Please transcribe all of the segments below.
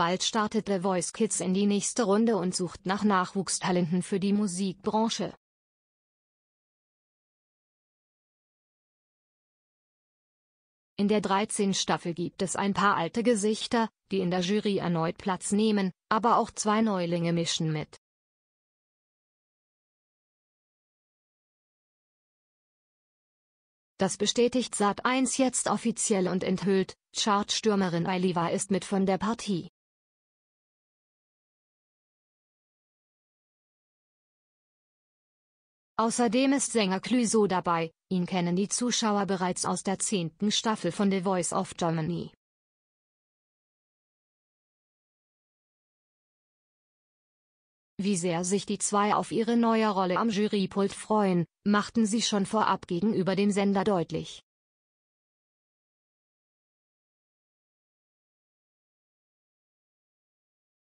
Bald startet The Voice Kids in die nächste Runde und sucht nach Nachwuchstalenten für die Musikbranche. In der 13. Staffel gibt es ein paar alte Gesichter, die in der Jury erneut Platz nehmen, aber auch zwei Neulinge mischen mit. Das bestätigt Sat1 jetzt offiziell und enthüllt, Chartstürmerin Ailiva ist mit von der Partie. Außerdem ist Sänger Clüso dabei, ihn kennen die Zuschauer bereits aus der zehnten Staffel von The Voice of Germany. Wie sehr sich die zwei auf ihre neue Rolle am Jurypult freuen, machten sie schon vorab gegenüber dem Sender deutlich.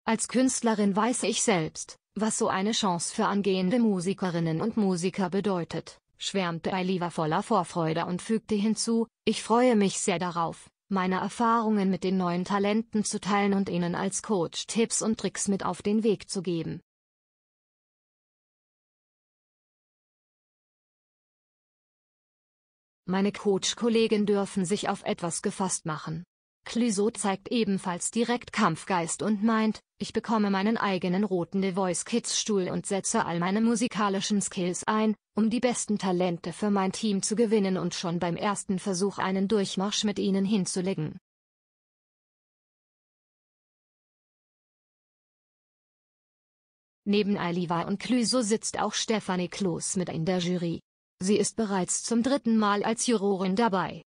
Als Künstlerin weiß ich selbst, was so eine Chance für angehende Musikerinnen und Musiker bedeutet, schwärmte Ailiva voller Vorfreude und fügte hinzu, ich freue mich sehr darauf, meine Erfahrungen mit den neuen Talenten zu teilen und ihnen als Coach Tipps und Tricks mit auf den Weg zu geben. Meine Coach-Kollegen dürfen sich auf etwas gefasst machen, Clouseau zeigt ebenfalls direkt Kampfgeist und meint, ich bekomme meinen eigenen roten The Voice Kids Stuhl und setze all meine musikalischen Skills ein, um die besten Talente für mein Team zu gewinnen und schon beim ersten Versuch einen Durchmarsch mit ihnen hinzulegen. Neben Aliva und Clüso sitzt auch Stefanie Kloß mit in der Jury. Sie ist bereits zum dritten Mal als Jurorin dabei.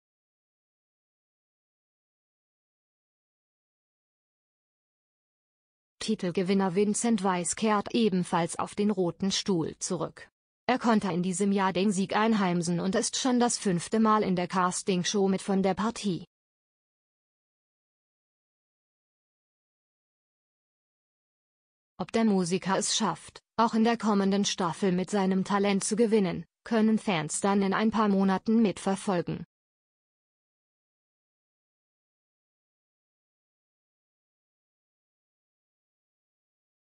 Titelgewinner Vincent Weiss kehrt ebenfalls auf den roten Stuhl zurück. Er konnte in diesem Jahr den Sieg einheimsen und ist schon das fünfte Mal in der Castingshow mit von der Partie. Ob der Musiker es schafft, auch in der kommenden Staffel mit seinem Talent zu gewinnen, können Fans dann in ein paar Monaten mitverfolgen.